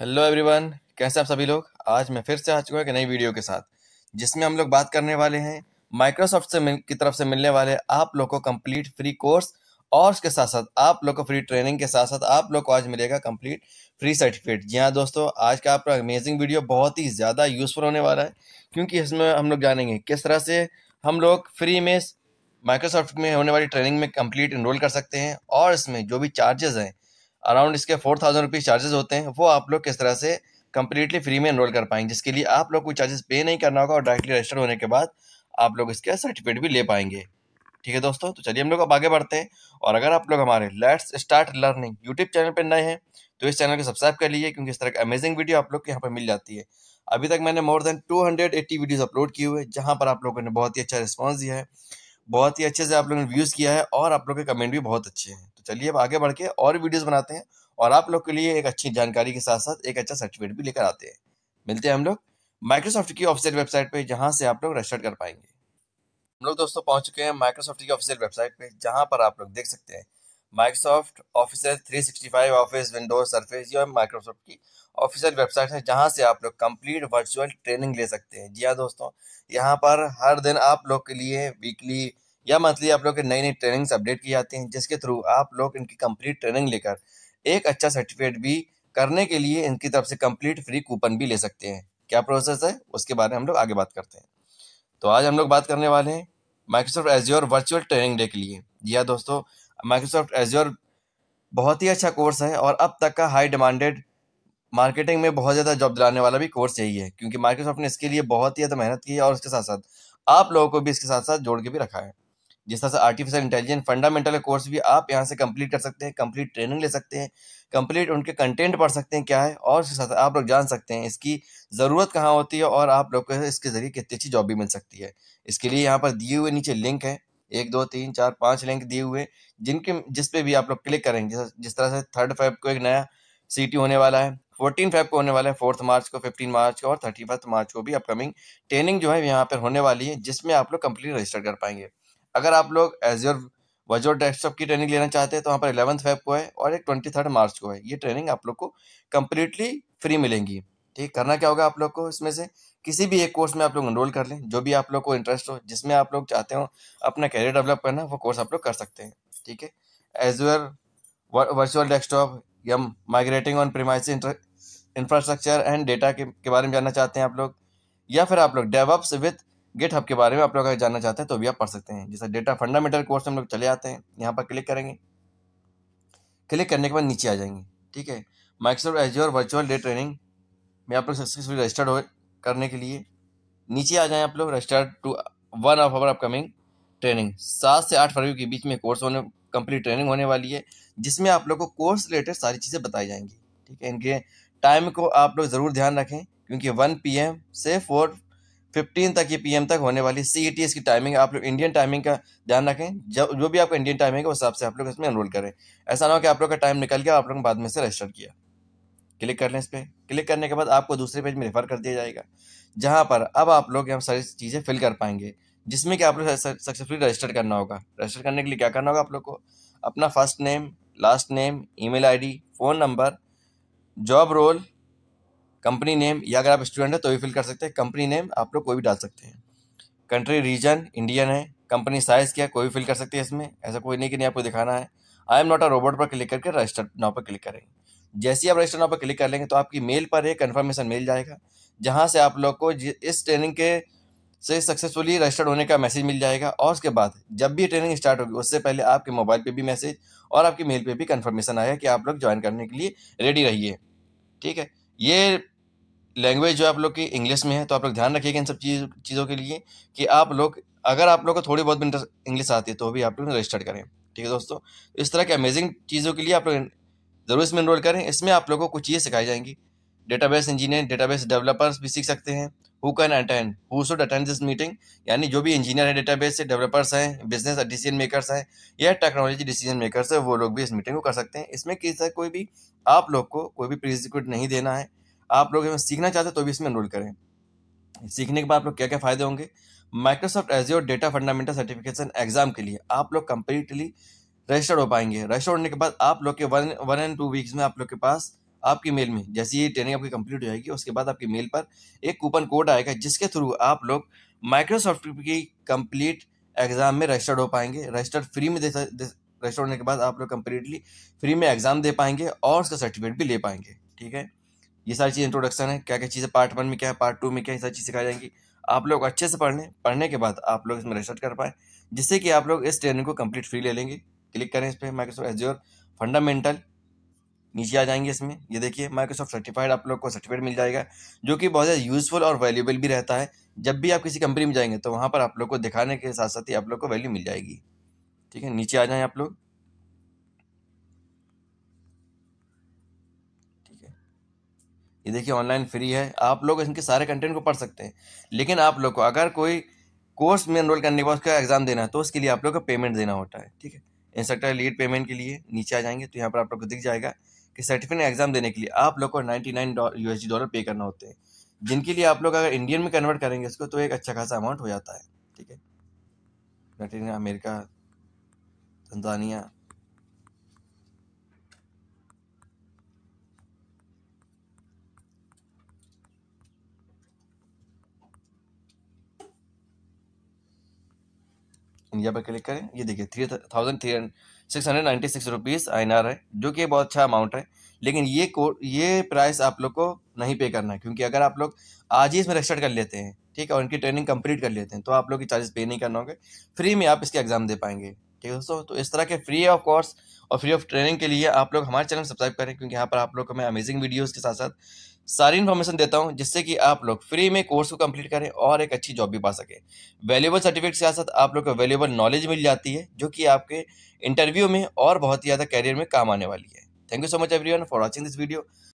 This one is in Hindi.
हेलो एवरीवन कैसे आप सभी लोग आज मैं फिर से आ चुका हूँ एक नई वीडियो के साथ जिसमें हम लोग बात करने वाले हैं माइक्रोसॉफ्ट से मिल की तरफ से मिलने वाले आप लोग को कंप्लीट फ्री कोर्स और उसके साथ साथ आप लोग को फ्री ट्रेनिंग के साथ साथ आप लोग को आज मिलेगा कंप्लीट फ्री सर्टिफिकेट जी हाँ दोस्तों आज का आपका अमेजिंग वीडियो बहुत ही ज़्यादा यूज़फुल होने वाला है क्योंकि इसमें हम लोग जानेंगे किस तरह से हम लोग फ्री में माइक्रोसॉफ्ट में होने वाली ट्रेनिंग में कंप्लीट इनरोल कर सकते हैं और इसमें जो भी चार्जेज़ हैं अराउंड इसके फोर थाउजेंड रुपीज़ चार्जेस होते हैं वो आप लोग किस तरह से कम्प्लीटली फ्री में इनरोल कर पाएंगे जिसके लिए आप लोग कोई चार्जेस पे नहीं करना होगा और डायरेक्टली रजिस्टर होने के बाद आप लोग इसके सर्टिफिकेट भी ले पाएंगे ठीक है दोस्तों तो चलिए हम लोग अब आगे बढ़ते हैं और अगर आप लोग हमारे let's start learning YouTube channel पर नए हैं तो इस चैनल को सब्सक्राइब कर लीजिए क्योंकि इस तरह की अमेजिंग वीडियो आप लोग के यहाँ पर मिल जाती है अभी तक मैंने मोर देन 280 वीडियोस अपलोड किए हुए जहाँ पर आप लोगों ने बहुत ही अच्छा रिस्पॉन्स दिया है बहुत ही अच्छे से आप लोगों ने व्यूज़ किया है और आप लोग के कमेंट भी बहुत अच्छे हैं चलिए अब आगे बढ़ के और वीडियोस बनाते हैं और आप लोग के लिए एक अच्छी जानकारी के साथ साथ एक अच्छा सर्टिफिकेट भी लेकर आते हैं मिलते हैं हम लोग माइक्रोसॉफ्ट की ऑफिसियल वेबसाइट पे जहाँ से आप लोग रजिस्टर कर पाएंगे हम लोग दोस्तों पहुँच चुके हैं माइक्रोसॉफ्ट की ऑफिसियल वेबसाइट पे जहाँ पर आप लोग देख सकते हैं Microsoft office 365 office Windows Surface या माइक्रोसॉफ्ट की ऑफिशियल वेबसाइट है जहाँ से आप लोग कंप्लीट वर्चुअल ट्रेनिंग ले सकते हैं जी हाँ दोस्तों यहाँ पर हर दिन आप लोग के लिए वीकली या मंथली आप लोग के नई नई ट्रेनिंग्स अपडेट की जाती हैं जिसके थ्रू आप लोग इनकी कंप्लीट ट्रेनिंग लेकर एक अच्छा सर्टिफिकेट भी करने के लिए इनकी तरफ से कंप्लीट फ्री कूपन भी ले सकते हैं क्या प्रोसेस है उसके बारे में हम लोग आगे बात करते हैं तो आज हम लोग बात करने वाले हैं Microsoft Azure virtual training day के लिए जी हाँ दोस्तों माइक्रोसॉफ्ट एज्योर बहुत ही अच्छा कोर्स है और अब तक का हाई डिमांडेड मार्केटिंग में बहुत ज़्यादा जॉब दिलाने वाला भी कोर्स यही है क्योंकि माइक्रोसॉफ्ट ने इसके लिए बहुत ही ज़्यादा मेहनत की है और उसके साथ साथ आप लोगों को भी इसके साथ साथ जोड़ के भी रखा है जिस तरह से आर्टिफिशियल इंटेलिजेंस फंडामेंटल कोर्स भी आप यहाँ से कंप्लीट कर सकते हैं कंप्लीट ट्रेनिंग ले सकते हैं कंप्लीट उनके कंटेंट पढ़ सकते हैं क्या है और आप लोग जान सकते हैं इसकी ज़रूरत कहाँ होती है और आप लोग को इसके ज़रिए कितनी अच्छी जॉब भी मिल सकती है इसके लिए यहाँ पर दिए हुए नीचे लिंक है एक दो तीन चार पाँच लिंक दिए हुए जिनके जिस पे भी आप लोग क्लिक करेंगे जिस तरह से थर्ड फाइव को एक नया सी होने वाला है फोर्टीन फाइव को होने वाला है फोर्थ मार्च को फिफ्टीन मार्च को और थर्टी मार्च को भी अपकमिंग ट्रेनिंग जो है यहाँ पर होने वाली है जिसमें आप लोग कंप्लीट रजिस्टर कर पाएंगे अगर आप लोग एजोर वजोर डेस्कटॉप की ट्रेनिंग लेना चाहते हैं तो वहाँ पर एलेवंथ फेब को है और एक ट्वेंटी थर्ड मार्च को है ये ट्रेनिंग आप लोग को कम्प्लीटली फ्री मिलेंगी ठीक करना क्या होगा आप लोग को इसमें से किसी भी एक कोर्स में आप लोग इनरोल कर लें जो भी आप लोग को इंटरेस्ट हो जिसमें आप लोग चाहते हो अपना कैरियर डेवलप करना वो कोर्स आप लोग कर सकते हैं ठीक है एजर वर्चुअल डेस्कटॉप या migrating on premise infrastructure and data के, के बारे में जानना चाहते हैं आप लोग या फिर आप लोग डेवअप्स विथ गेट हब के बारे में आप लोग अगर जानना चाहते हैं तो भी आप पढ़ सकते हैं जैसे डेटा फंडामेंटल कोर्स हम लोग चले आते हैं यहाँ पर क्लिक करेंगे क्लिक करने के बाद नीचे आ जाएंगे ठीक है Microsoft Azure virtual day training में आप लोग सक्सेसफुली रजिस्टर्ड हो करने के लिए नीचे आ जाएं आप लोग registered to one of our upcoming training सात से आठ फरवरी के बीच में कोर्स होने कंप्लीट ट्रेनिंग होने वाली है जिसमें आप लोग को कोर्स रिलेटेड सारी चीज़ें बताई जाएंगी ठीक है इनके टाइम को आप लोग ज़रूर ध्यान रखें क्योंकि वन पी से फोर फिफ्टीन तक ये पीएम तक होने वाली सी e की टाइमिंग आप लोग इंडियन टाइमिंग का ध्यान रखें जब जो भी आपका इंडियन टाइमिंग है उस हिसाब से आप लोग इसमें एनरोल करें ऐसा ना हो कि आप लोग का टाइम निकल गया आप लोगों ने बाद में से रजिस्टर किया क्लिक कर लें इस पर क्लिक करने के बाद आपको दूसरे पेज में रेफर कर दिया जाएगा जहाँ पर अब आप लोग यहाँ सारी चीज़ें फिल कर पाएंगे जिसमें कि आप लोग सक्सेसफुली रजिस्टर करना होगा रजिस्टर करने के लिए क्या करना होगा आप लोग को अपना first name last name email phone number job role company name या अगर आप स्टूडेंट हैं तो भी फिल कर सकते हैं कंपनी नेम आप लोग कोई भी डाल सकते हैं कंट्री रीजन इंडियन है कंपनी साइज क्या है कोई भी फिल कर सकते हैं इसमें ऐसा कोई नहीं कि नहीं आपको दिखाना है I am not a robot पर क्लिक करके रजिस्टर नाव पर क्लिक करेंगे जैसे ही आप रजिस्टर नाव पर क्लिक कर लेंगे तो आपकी मेल पर एक कन्फर्मेशन मिल जाएगा जहाँ से आप लोग को इस ट्रेनिंग के से सक्सेसफुली रजिस्टर्ड होने का मैसेज मिल जाएगा और उसके बाद जब भी ट्रेनिंग स्टार्ट होगी उससे पहले आपके मोबाइल पे भी मैसेज और आपकी मेल पे भी कंफर्मेशन आएगा कि आप लोग ज्वाइन करने के लिए रेडी रहिए ठीक है ये लैंग्वेज जो आप लोग की इंग्लिश में है तो आप लोग ध्यान रखिएगा इन सब चीज चीज़ों के लिए कि आप लोग अगर आप लोग को थोड़ी बहुत भी इंग्लिश आती है तो भी आप लोग रजिस्टर्ड करें ठीक है दोस्तों तो इस तरह के अमेजिंग चीज़ों के लिए आप लोग ज़रूर इसमें इनरोल करें इसमें आप लोगों को कुछ चीज़ें सिखाई जाएंगी डेटाबेस इंजीनियर डेटाबेस डेवलपर्स भी सीख सकते हैं who can attend who should attend this meeting यानी जो भी इंजीनियर है डेटाबेस से डेवलपर्स हैं बिजनेस डिसीजन मेकर्स हैं या टेक्नोलॉजी डिसीजन मेकर्स हैं वो लोग भी इस मीटिंग को कर सकते हैं इसमें किसी कोई भी आप लोग को कोई भी प्रिजिक्यूट नहीं देना है आप लोग सीखना चाहते हैं तो भी इसमें एनरोल करें सीखने के बाद आप लोग क्या क्या फ़ायदे होंगे Microsoft your data fundamental certification exam के लिए आप लोग कंप्लीटली रजिस्टर्ड हो पाएंगे रजिस्टर होने के बाद आप लोग के one one and two weeks में आप लोग के पास आपकी मेल में जैसे ये ट्रेनिंग आपकी कंप्लीट हो जाएगी उसके बाद आपकी मेल पर एक कूपन कोड आएगा जिसके थ्रू आप लोग माइक्रोसॉफ्ट की कंप्लीट एग्ज़ाम में रजिस्टर्ड हो पाएंगे रजिस्टर्ड फ्री में रजिस्टर होने के बाद आप लोग कंप्लीटली फ्री में एग्ज़ाम दे पाएंगे और उसका सर्टिफिकेट भी ले पाएंगे ठीक है ये सारी चीज़ इंट्रोडक्शन है क्या क्या चीज़ें पार्ट वन में क्या है पार्ट टू में क्या है सारी चीज़ सिखाई जाएंगी आप लोग अच्छे से पढ़ लें पढ़ने के बाद आप लोग इसमें रिसर्च कर पाएँ जिससे कि आप लोग इस ट्रेनिंग को कंप्लीट फ्री ले लेंगे क्लिक करें इस पर माइक्रोसॉफ्ट योर फंडामेंटल नीचे आ जाएंगे इसमें ये देखिए माइक्रोसॉफ्ट सर्टिफाइड आप लोग को सर्टिफिकेट मिल जाएगा जो कि बहुत ज़्यादा यूजफुल और वैल्यूबल भी रहता है जब भी आप किसी कंपनी में जाएंगे तो वहाँ पर आप लोग को दिखाने के साथ साथ ही आप लोग को वैल्यू मिल जाएगी ठीक है नीचे आ जाएँ आप लोग ये देखिए ऑनलाइन फ्री है आप लोग इनके सारे कंटेंट को पढ़ सकते हैं लेकिन आप लोग को अगर कोई कोर्स में एनरोल करने के बाद उसका एग्ज़ाम देना है तो उसके लिए आप लोग को पेमेंट देना होता है ठीक है इंस्ट्रक्टर लीड पेमेंट के लिए नीचे आ जाएंगे तो यहाँ पर आप लोग को दिख जाएगा कि सर्टिफिकेट एग्ज़ाम देने के लिए आप लोग को नाइन्टी नाइन यू डॉलर पे करना होते हैं जिनके लिए आप लोग अगर इंडियन में कन्वर्ट करेंगे इसको तो एक अच्छा खासा अमाउंट हो जाता है ठीक है अमेरिका तंजानिया इंडिया पर क्लिक करें ये देखिए three thousand three six hundred ninety six rupees I N R है जो कि बहुत अच्छा अमाउंट है लेकिन ये कोड ये प्राइस आप लोग को नहीं पे करना है क्योंकि अगर आप लोग आज ही इसमें रजिस्टर्ड कर लेते हैं ठीक है और इनकी ट्रेनिंग कंप्लीट कर लेते हैं तो आप लोग की चार्जेस पे नहीं करना होंगे फ्री में आप इसके एग्ज़ाम दे पाएंगे ठीक है दोस्तों तो इस तरह के फ्री ऑफ कोर्स और फ्री ऑफ ट्रेनिंग के लिए आप लोग हमारे चैनल सब्सक्राइब करें क्योंकि यहाँ पर आप लोग को मैं अमेजिंग वीडियोज़ के साथ साथ सारी इन्फॉर्मेशन देता हूँ जिससे कि आप लोग फ्री में कोर्स को कंप्लीट करें और एक अच्छी जॉब भी पा सकें वैल्यूबल सर्टिफिकेट के साथ साथ आप लोग को वैल्यूबल नॉलेज मिल जाती है जो कि आपके इंटरव्यू में और बहुत ही ज़्यादा कैरियर में काम आने वाली है thank you so much every for watching this video